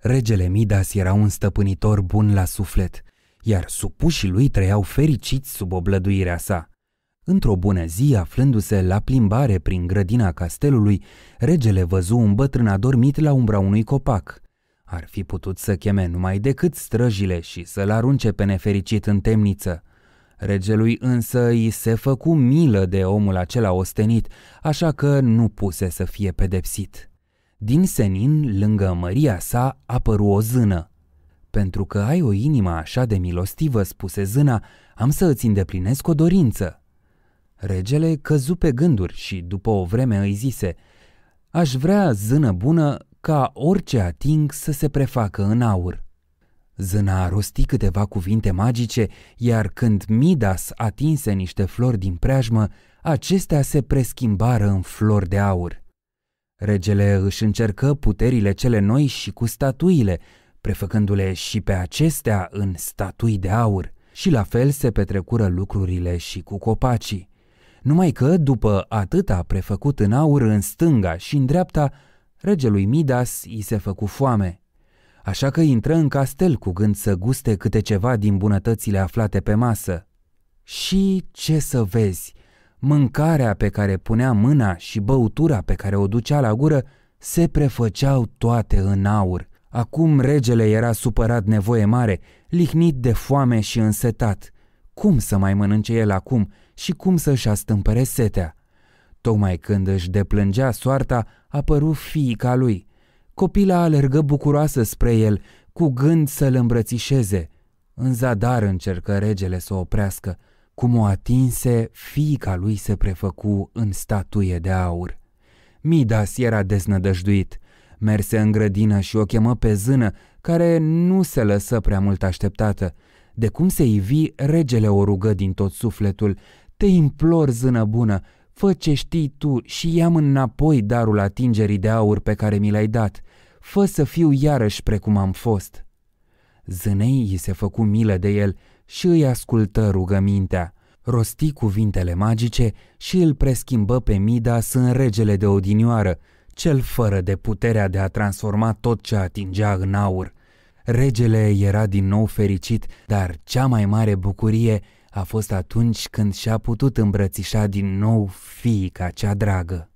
Regele Midas era un stăpânitor bun la suflet, iar supușii lui trăiau fericiți sub oblăduirea sa. Într-o bună zi, aflându-se la plimbare prin grădina castelului, regele văzu un bătrân adormit la umbra unui copac. Ar fi putut să cheme numai decât străjile și să-l arunce pe nefericit în temniță. Regelui însă îi se făcu milă de omul acela ostenit, așa că nu puse să fie pedepsit. Din senin, lângă măria sa, apăru o zână. Pentru că ai o inimă așa de milostivă, spuse zâna, am să îți îndeplinesc o dorință. Regele căzu pe gânduri și după o vreme îi zise, Aș vrea, zână bună, ca orice ating să se prefacă în aur. Zâna a rosti câteva cuvinte magice, iar când Midas atinse niște flori din preajmă, acestea se preschimbară în flori de aur. Regele își încercă puterile cele noi și cu statuile, prefăcându-le și pe acestea în statui de aur. Și la fel se petrecură lucrurile și cu copacii. Numai că, după atâta prefăcut în aur în stânga și în dreapta, regelui Midas i se făcu foame. Așa că intră în castel cu gând să guste câte ceva din bunătățile aflate pe masă. Și ce să vezi? mâncarea pe care punea mâna și băutura pe care o ducea la gură se prefăceau toate în aur. Acum regele era supărat nevoie mare, lihnit de foame și însetat. Cum să mai mănânce el acum și cum să-și astâmpere setea? Tocmai când își deplângea soarta, apăru fiica lui. Copila alergă bucuroasă spre el, cu gând să-l îmbrățișeze. În zadar încercă regele să o oprească – cum o atinse, fiica lui se prefăcu în statuie de aur. Midas era deznădăjduit. Merse în grădină și o chemă pe zână, care nu se lăsă prea mult așteptată. De cum se ivi, regele o rugă din tot sufletul. Te implor, zână bună, fă ce știi tu și ia înapoi darul atingerii de aur pe care mi l-ai dat. Fă să fiu iarăși precum am fost. Zânei i se făcu milă de el și îi ascultă rugămintea. Rosti cuvintele magice și îl preschimbă pe Midas în regele de odinioară, cel fără de puterea de a transforma tot ce atingea în aur. Regele era din nou fericit, dar cea mai mare bucurie a fost atunci când și-a putut îmbrățișa din nou fiica cea dragă.